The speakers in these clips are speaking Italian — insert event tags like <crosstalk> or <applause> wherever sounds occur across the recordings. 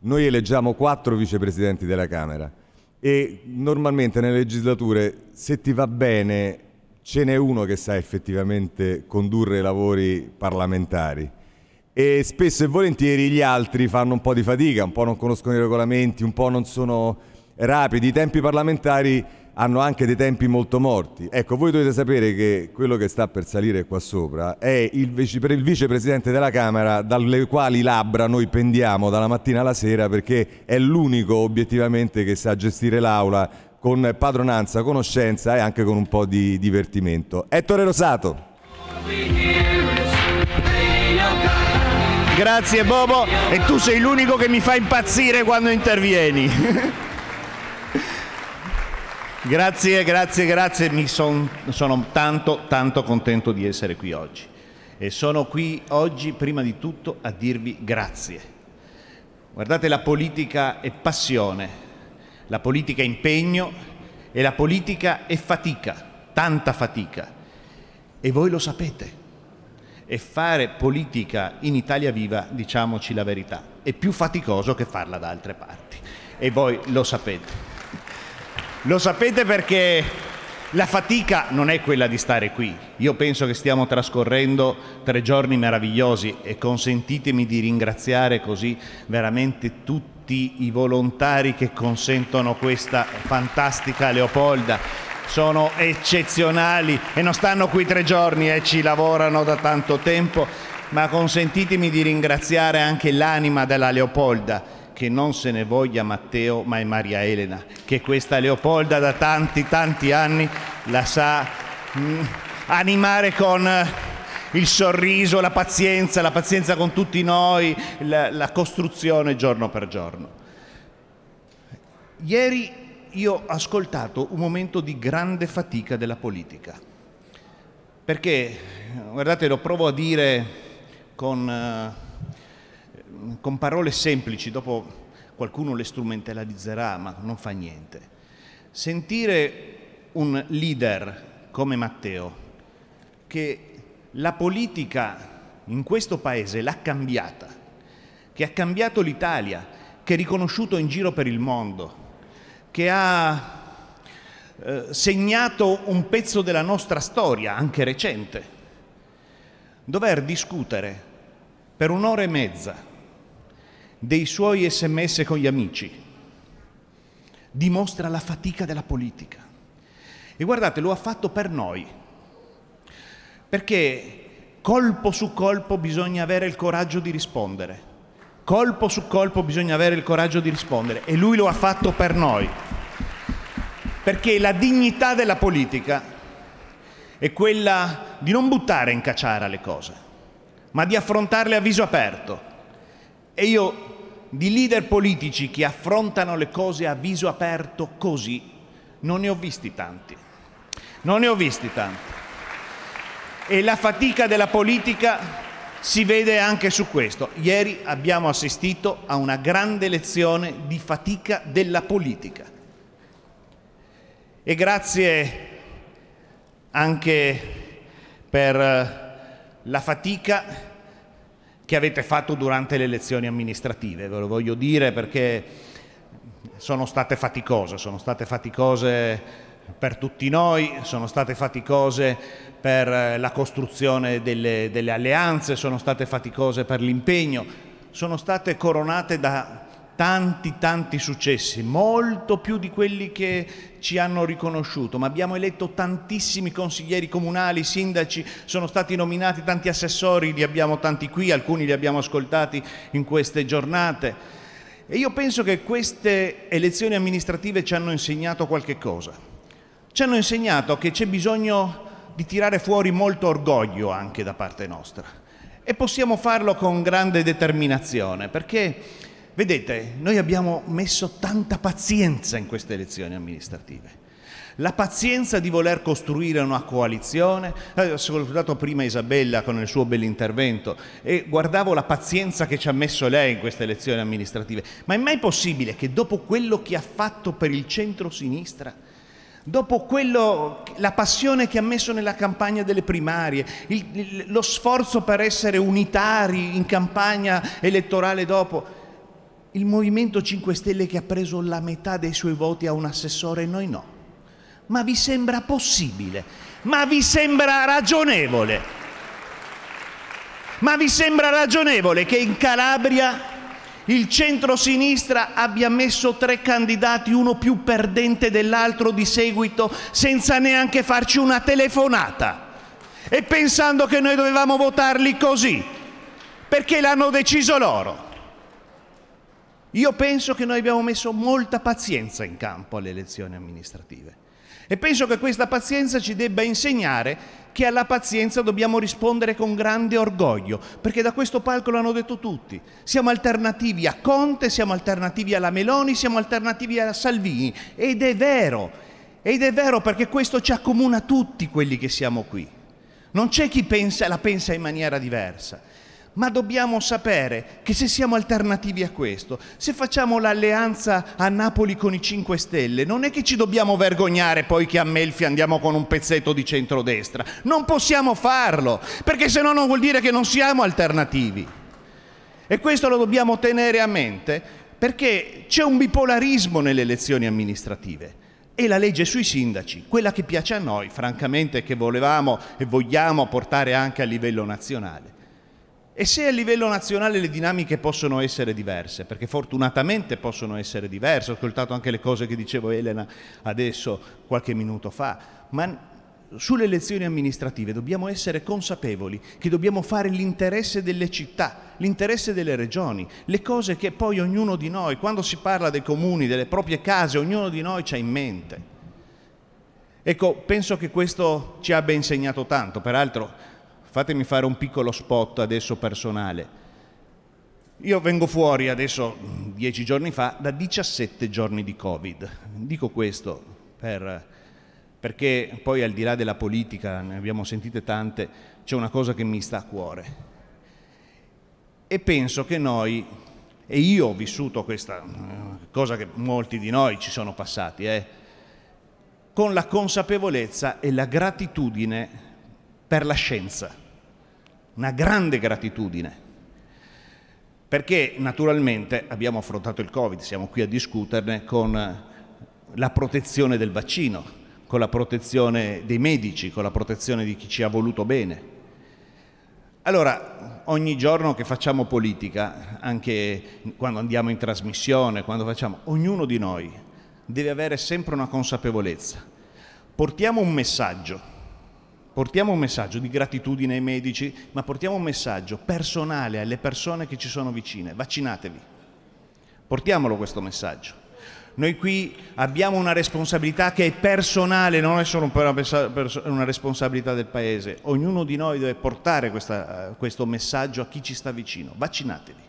Noi eleggiamo quattro vicepresidenti della Camera e normalmente nelle legislature, se ti va bene, ce n'è uno che sa effettivamente condurre i lavori parlamentari e spesso e volentieri gli altri fanno un po' di fatica, un po' non conoscono i regolamenti, un po' non sono rapidi. I tempi parlamentari hanno anche dei tempi molto morti. Ecco, voi dovete sapere che quello che sta per salire qua sopra è il, vice, il vicepresidente della Camera dalle quali labbra noi pendiamo dalla mattina alla sera perché è l'unico obiettivamente che sa gestire l'aula con padronanza, conoscenza e anche con un po' di divertimento. Ettore Rosato. Grazie Bobo e tu sei l'unico che mi fa impazzire quando intervieni. <laughs> Grazie, grazie, grazie. Mi son, sono tanto, tanto contento di essere qui oggi. E sono qui oggi prima di tutto a dirvi grazie. Guardate, la politica è passione, la politica è impegno e la politica è fatica, tanta fatica. E voi lo sapete. E fare politica in Italia viva, diciamoci la verità, è più faticoso che farla da altre parti. E voi lo sapete. Lo sapete perché la fatica non è quella di stare qui. Io penso che stiamo trascorrendo tre giorni meravigliosi e consentitemi di ringraziare così veramente tutti i volontari che consentono questa fantastica Leopolda. Sono eccezionali e non stanno qui tre giorni e ci lavorano da tanto tempo, ma consentitemi di ringraziare anche l'anima della Leopolda che non se ne voglia Matteo, ma è Maria Elena, che questa Leopolda da tanti, tanti anni la sa mm, animare con eh, il sorriso, la pazienza, la pazienza con tutti noi, la, la costruzione giorno per giorno. Ieri io ho ascoltato un momento di grande fatica della politica, perché, guardate, lo provo a dire con... Uh, con parole semplici, dopo qualcuno le strumentalizzerà, ma non fa niente. Sentire un leader come Matteo, che la politica in questo paese l'ha cambiata, che ha cambiato l'Italia, che è riconosciuto in giro per il mondo, che ha eh, segnato un pezzo della nostra storia, anche recente. Dover discutere per un'ora e mezza dei suoi sms con gli amici, dimostra la fatica della politica. E guardate, lo ha fatto per noi, perché colpo su colpo bisogna avere il coraggio di rispondere, colpo su colpo bisogna avere il coraggio di rispondere e lui lo ha fatto per noi, perché la dignità della politica è quella di non buttare in cacciara le cose, ma di affrontarle a viso aperto e io di leader politici che affrontano le cose a viso aperto così non ne ho visti tanti. Non ne ho visti tanti. E la fatica della politica si vede anche su questo. Ieri abbiamo assistito a una grande lezione di fatica della politica. E grazie anche per eh, la fatica che avete fatto durante le elezioni amministrative, ve lo voglio dire perché sono state faticose, sono state faticose per tutti noi, sono state faticose per eh, la costruzione delle, delle alleanze, sono state faticose per l'impegno, sono state coronate da tanti tanti successi, molto più di quelli che ci hanno riconosciuto, ma abbiamo eletto tantissimi consiglieri comunali, sindaci, sono stati nominati tanti assessori, li abbiamo tanti qui, alcuni li abbiamo ascoltati in queste giornate. E io penso che queste elezioni amministrative ci hanno insegnato qualche cosa. Ci hanno insegnato che c'è bisogno di tirare fuori molto orgoglio anche da parte nostra. E possiamo farlo con grande determinazione, perché Vedete, noi abbiamo messo tanta pazienza in queste elezioni amministrative. La pazienza di voler costruire una coalizione, ho eh, ascoltato prima Isabella con il suo bell'intervento e guardavo la pazienza che ci ha messo lei in queste elezioni amministrative, ma è mai possibile che dopo quello che ha fatto per il centro-sinistra, dopo quello, la passione che ha messo nella campagna delle primarie, il, il, lo sforzo per essere unitari in campagna elettorale dopo, il Movimento 5 Stelle che ha preso la metà dei suoi voti a un assessore e noi no. Ma vi sembra possibile? Ma vi sembra ragionevole? Ma vi sembra ragionevole che in Calabria il centro-sinistra abbia messo tre candidati, uno più perdente dell'altro di seguito, senza neanche farci una telefonata e pensando che noi dovevamo votarli così, perché l'hanno deciso loro? Io penso che noi abbiamo messo molta pazienza in campo alle elezioni amministrative e penso che questa pazienza ci debba insegnare che alla pazienza dobbiamo rispondere con grande orgoglio, perché da questo palco l'hanno detto tutti. Siamo alternativi a Conte, siamo alternativi alla Meloni, siamo alternativi a Salvini ed è vero. Ed è vero perché questo ci accomuna tutti quelli che siamo qui. Non c'è chi pensa, la pensa in maniera diversa. Ma dobbiamo sapere che se siamo alternativi a questo, se facciamo l'alleanza a Napoli con i 5 Stelle, non è che ci dobbiamo vergognare poi che a Melfi andiamo con un pezzetto di centrodestra. Non possiamo farlo, perché se no non vuol dire che non siamo alternativi. E questo lo dobbiamo tenere a mente perché c'è un bipolarismo nelle elezioni amministrative e la legge sui sindaci, quella che piace a noi, francamente, che volevamo e vogliamo portare anche a livello nazionale. E se a livello nazionale le dinamiche possono essere diverse, perché fortunatamente possono essere diverse, ho ascoltato anche le cose che dicevo Elena adesso qualche minuto fa, ma sulle elezioni amministrative dobbiamo essere consapevoli che dobbiamo fare l'interesse delle città, l'interesse delle regioni, le cose che poi ognuno di noi, quando si parla dei comuni, delle proprie case, ognuno di noi ha in mente. Ecco, penso che questo ci abbia insegnato tanto, peraltro Fatemi fare un piccolo spot adesso personale. Io vengo fuori adesso, dieci giorni fa, da 17 giorni di Covid. Dico questo per, perché poi al di là della politica, ne abbiamo sentite tante, c'è una cosa che mi sta a cuore. E penso che noi, e io ho vissuto questa eh, cosa che molti di noi ci sono passati, eh, con la consapevolezza e la gratitudine per la scienza, una grande gratitudine, perché naturalmente abbiamo affrontato il Covid, siamo qui a discuterne con la protezione del vaccino, con la protezione dei medici, con la protezione di chi ci ha voluto bene. Allora, ogni giorno che facciamo politica, anche quando andiamo in trasmissione, quando facciamo, ognuno di noi deve avere sempre una consapevolezza. Portiamo un messaggio Portiamo un messaggio di gratitudine ai medici, ma portiamo un messaggio personale alle persone che ci sono vicine. Vaccinatevi. Portiamolo questo messaggio. Noi qui abbiamo una responsabilità che è personale, non è solo una responsabilità del Paese. Ognuno di noi deve portare questa, questo messaggio a chi ci sta vicino. Vaccinatevi.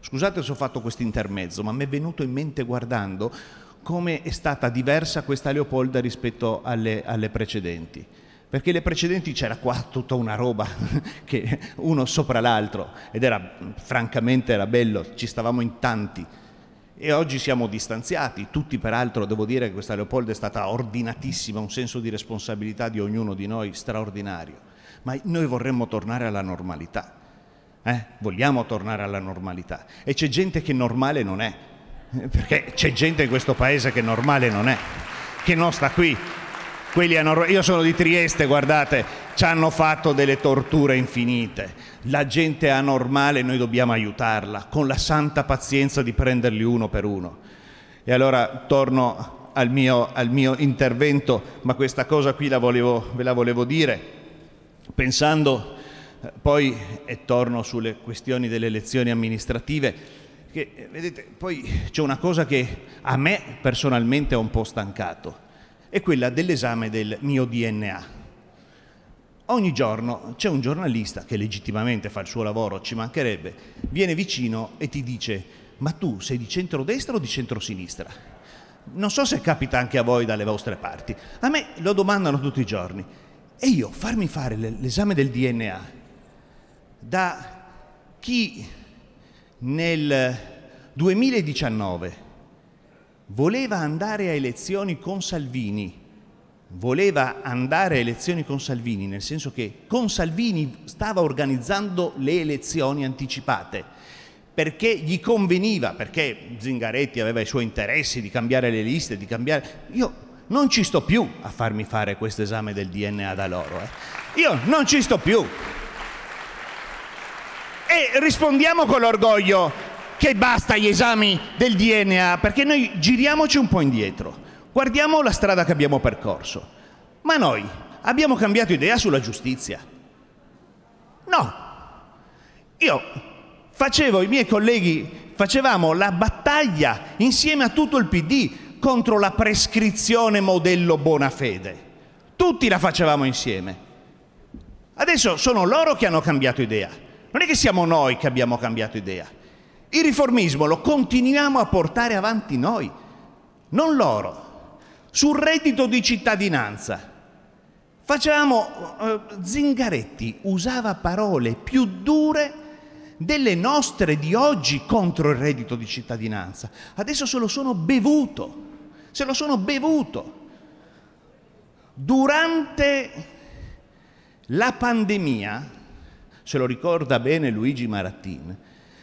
Scusate se ho fatto questo intermezzo, ma mi è venuto in mente guardando come è stata diversa questa Leopolda rispetto alle, alle precedenti perché le precedenti c'era qua tutta una roba <laughs> che uno sopra l'altro ed era francamente era bello, ci stavamo in tanti e oggi siamo distanziati, tutti peraltro devo dire che questa Leopoldo è stata ordinatissima, un senso di responsabilità di ognuno di noi straordinario, ma noi vorremmo tornare alla normalità, eh? vogliamo tornare alla normalità e c'è gente che normale non è, eh, perché c'è gente in questo paese che normale non è, che non sta qui hanno... io sono di Trieste, guardate, ci hanno fatto delle torture infinite. La gente è anormale, noi dobbiamo aiutarla con la santa pazienza di prenderli uno per uno. E allora torno al mio, al mio intervento, ma questa cosa qui la volevo, ve la volevo dire, pensando eh, poi, e torno sulle questioni delle elezioni amministrative, che eh, vedete, poi c'è una cosa che a me personalmente ha un po' stancato è quella dell'esame del mio DNA. Ogni giorno c'è un giornalista che legittimamente fa il suo lavoro, ci mancherebbe, viene vicino e ti dice ma tu sei di centrodestra o di centrosinistra? Non so se capita anche a voi dalle vostre parti, a me lo domandano tutti i giorni e io farmi fare l'esame del DNA da chi nel 2019 voleva andare a elezioni con Salvini, voleva andare a elezioni con Salvini, nel senso che con Salvini stava organizzando le elezioni anticipate, perché gli conveniva, perché Zingaretti aveva i suoi interessi di cambiare le liste, di cambiare... Io non ci sto più a farmi fare questo esame del DNA da loro, eh. io non ci sto più. E rispondiamo con l'orgoglio, che basta gli esami del DNA, perché noi giriamoci un po' indietro, guardiamo la strada che abbiamo percorso. Ma noi abbiamo cambiato idea sulla giustizia? No. Io facevo, i miei colleghi facevamo la battaglia insieme a tutto il PD contro la prescrizione modello buona fede. Tutti la facevamo insieme. Adesso sono loro che hanno cambiato idea. Non è che siamo noi che abbiamo cambiato idea. Il riformismo lo continuiamo a portare avanti noi, non loro. Sul reddito di cittadinanza. Facciamo, eh, Zingaretti usava parole più dure delle nostre di oggi contro il reddito di cittadinanza. Adesso se lo sono bevuto, se lo sono bevuto. Durante la pandemia, se lo ricorda bene Luigi Marattin,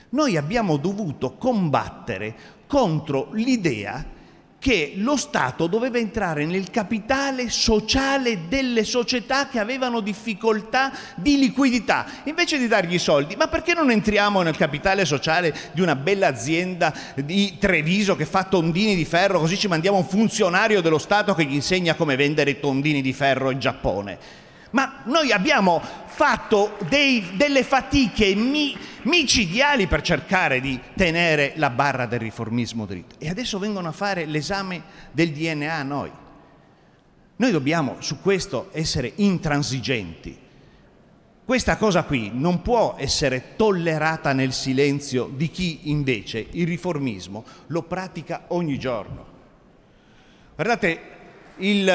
noi abbiamo dovuto combattere contro l'idea che lo Stato doveva entrare nel capitale sociale delle società che avevano difficoltà di liquidità, invece di dargli soldi. Ma perché non entriamo nel capitale sociale di una bella azienda di Treviso che fa tondini di ferro, così ci mandiamo un funzionario dello Stato che gli insegna come vendere tondini di ferro in Giappone? Ma noi abbiamo fatto dei, delle fatiche mi, micidiali per cercare di tenere la barra del riformismo dritto. E adesso vengono a fare l'esame del DNA a noi. Noi dobbiamo su questo essere intransigenti. Questa cosa qui non può essere tollerata nel silenzio di chi invece il riformismo lo pratica ogni giorno. Guardate, il,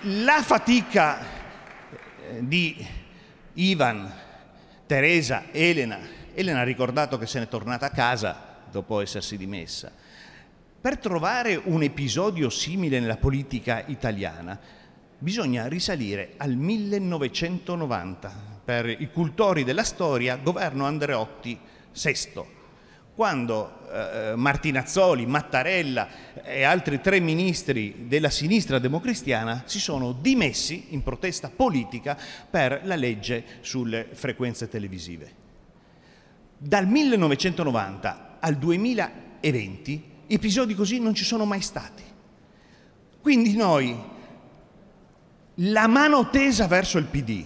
la fatica eh, di Ivan Teresa, Elena. Elena ha ricordato che se n'è tornata a casa dopo essersi dimessa. Per trovare un episodio simile nella politica italiana bisogna risalire al 1990. Per i cultori della storia, governo Andreotti VI quando eh, eh, Martinazzoli, Mattarella e altri tre ministri della sinistra democristiana si sono dimessi in protesta politica per la legge sulle frequenze televisive. Dal 1990 al 2020 episodi così non ci sono mai stati. Quindi noi la mano tesa verso il PD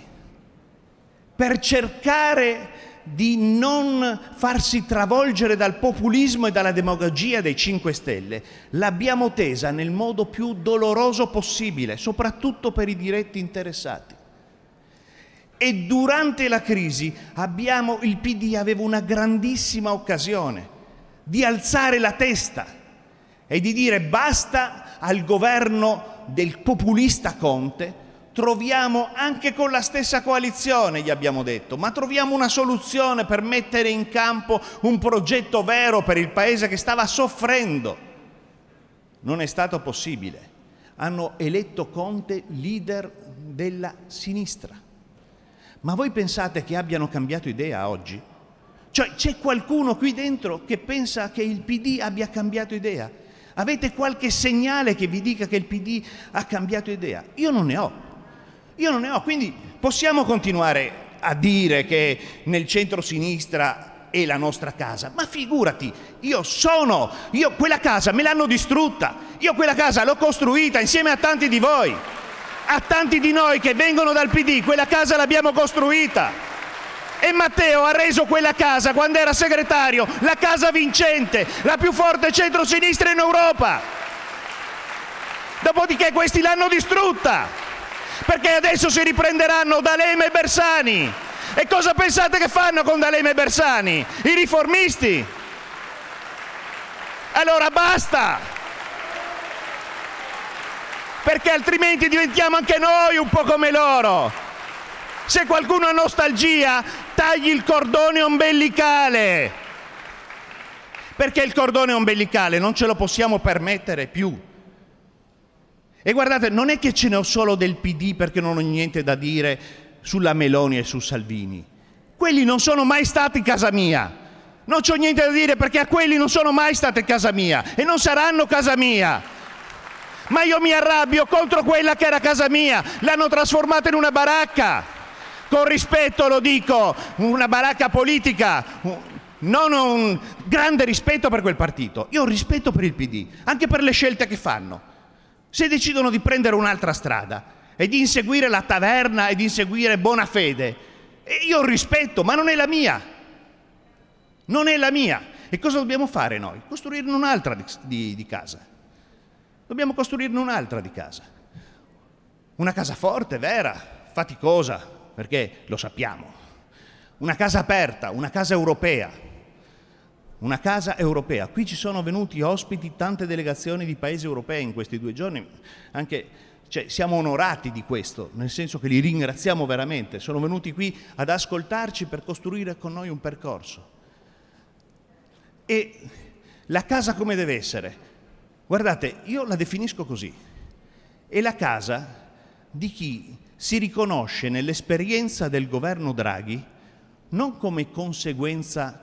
per cercare di non farsi travolgere dal populismo e dalla demagogia dei 5 Stelle. L'abbiamo tesa nel modo più doloroso possibile, soprattutto per i diretti interessati. E durante la crisi abbiamo, il PD aveva una grandissima occasione di alzare la testa e di dire basta al governo del populista Conte troviamo anche con la stessa coalizione, gli abbiamo detto, ma troviamo una soluzione per mettere in campo un progetto vero per il Paese che stava soffrendo. Non è stato possibile. Hanno eletto Conte leader della sinistra. Ma voi pensate che abbiano cambiato idea oggi? Cioè c'è qualcuno qui dentro che pensa che il PD abbia cambiato idea? Avete qualche segnale che vi dica che il PD ha cambiato idea? Io non ne ho. Io non ne ho, quindi possiamo continuare a dire che nel centro-sinistra è la nostra casa, ma figurati, io sono, io quella casa me l'hanno distrutta, io quella casa l'ho costruita insieme a tanti di voi, a tanti di noi che vengono dal PD, quella casa l'abbiamo costruita. E Matteo ha reso quella casa, quando era segretario, la casa vincente, la più forte centrosinistra in Europa. Dopodiché questi l'hanno distrutta perché adesso si riprenderanno D'Alema e Bersani. E cosa pensate che fanno con D'Alema e Bersani? I riformisti? Allora basta! Perché altrimenti diventiamo anche noi un po' come loro. Se qualcuno ha nostalgia, tagli il cordone ombelicale. Perché il cordone ombelicale non ce lo possiamo permettere più. E guardate, non è che ce ne ho solo del PD perché non ho niente da dire sulla Meloni e su Salvini. Quelli non sono mai stati casa mia. Non c'ho niente da dire perché a quelli non sono mai state casa mia e non saranno casa mia. Ma io mi arrabbio contro quella che era casa mia. L'hanno trasformata in una baracca. Con rispetto lo dico, una baracca politica. Non un grande rispetto per quel partito. Io ho rispetto per il PD, anche per le scelte che fanno. Se decidono di prendere un'altra strada e di inseguire la taverna e di inseguire buona fede, io rispetto, ma non è la mia. Non è la mia. E cosa dobbiamo fare noi? Costruirne un'altra di, di, di casa. Dobbiamo costruirne un'altra di casa. Una casa forte, vera, faticosa, perché lo sappiamo. Una casa aperta, una casa europea, una casa europea. Qui ci sono venuti ospiti tante delegazioni di paesi europei in questi due giorni, anche cioè, siamo onorati di questo, nel senso che li ringraziamo veramente, sono venuti qui ad ascoltarci per costruire con noi un percorso. E la casa come deve essere? Guardate, io la definisco così. È la casa di chi si riconosce nell'esperienza del governo Draghi non come conseguenza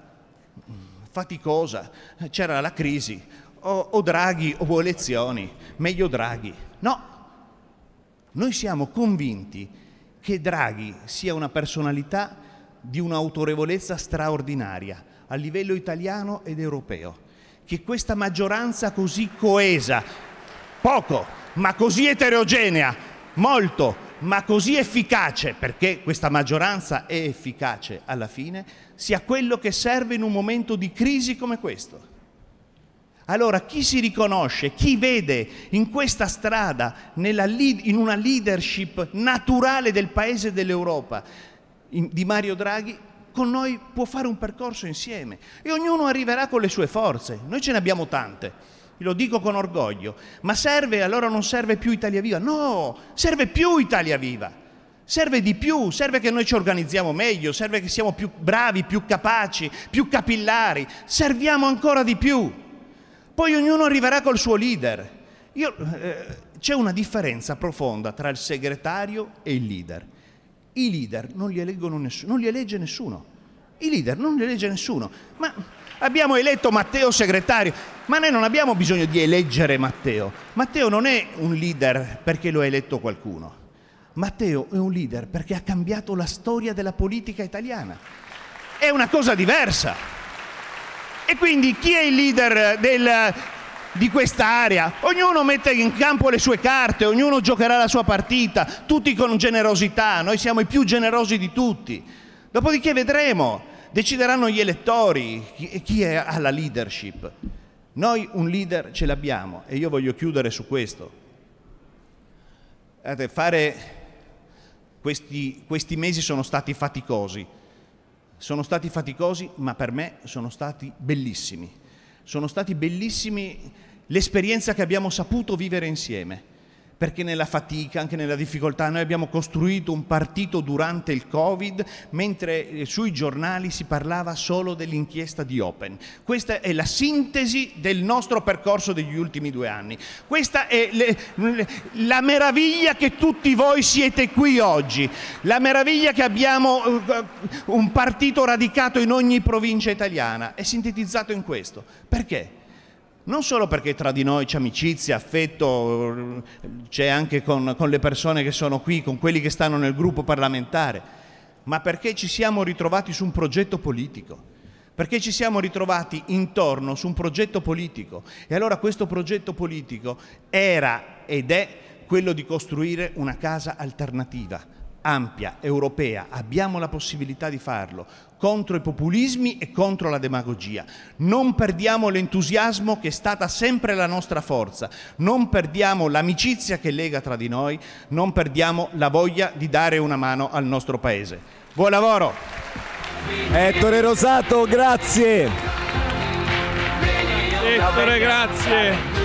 faticosa, c'era la crisi, o, o Draghi o elezioni, meglio Draghi. No, noi siamo convinti che Draghi sia una personalità di un'autorevolezza straordinaria a livello italiano ed europeo, che questa maggioranza così coesa, poco, ma così eterogenea, molto, ma così efficace, perché questa maggioranza è efficace alla fine, sia quello che serve in un momento di crisi come questo. Allora chi si riconosce, chi vede in questa strada, lead, in una leadership naturale del Paese e dell'Europa, in, di Mario Draghi, con noi può fare un percorso insieme e ognuno arriverà con le sue forze. Noi ce ne abbiamo tante lo dico con orgoglio, ma serve allora non serve più Italia Viva? No, serve più Italia Viva. Serve di più, serve che noi ci organizziamo meglio, serve che siamo più bravi, più capaci, più capillari, serviamo ancora di più. Poi ognuno arriverà col suo leader. Io, eh, c'è una differenza profonda tra il segretario e il leader. I leader non li, non li elegge nessuno. I leader non li elegge nessuno. Ma abbiamo eletto Matteo segretario, ma noi non abbiamo bisogno di eleggere Matteo. Matteo non è un leader perché lo ha eletto qualcuno. Matteo è un leader perché ha cambiato la storia della politica italiana. È una cosa diversa. E quindi chi è il leader del, di quest'area. Ognuno mette in campo le sue carte, ognuno giocherà la sua partita, tutti con generosità, noi siamo i più generosi di tutti. Dopodiché vedremo decideranno gli elettori chi è alla leadership. Noi un leader ce l'abbiamo e io voglio chiudere su questo. Fare questi, questi mesi sono stati faticosi, sono stati faticosi ma per me sono stati bellissimi. Sono stati bellissimi l'esperienza che abbiamo saputo vivere insieme perché nella fatica, anche nella difficoltà, noi abbiamo costruito un partito durante il Covid, mentre eh, sui giornali si parlava solo dell'inchiesta di Open. Questa è la sintesi del nostro percorso degli ultimi due anni. Questa è le, la meraviglia che tutti voi siete qui oggi, la meraviglia che abbiamo eh, un partito radicato in ogni provincia italiana. È sintetizzato in questo. Perché? non solo perché tra di noi c'è amicizia, affetto, c'è anche con, con, le persone che sono qui, con quelli che stanno nel gruppo parlamentare, ma perché ci siamo ritrovati su un progetto politico, perché ci siamo ritrovati intorno su un progetto politico. E allora questo progetto politico era ed è quello di costruire una casa alternativa ampia, europea, abbiamo la possibilità di farlo, contro i populismi e contro la demagogia. Non perdiamo l'entusiasmo che è stata sempre la nostra forza, non perdiamo l'amicizia che lega tra di noi, non perdiamo la voglia di dare una mano al nostro Paese. Buon lavoro! Ettore Rosato, grazie! Ettore, grazie!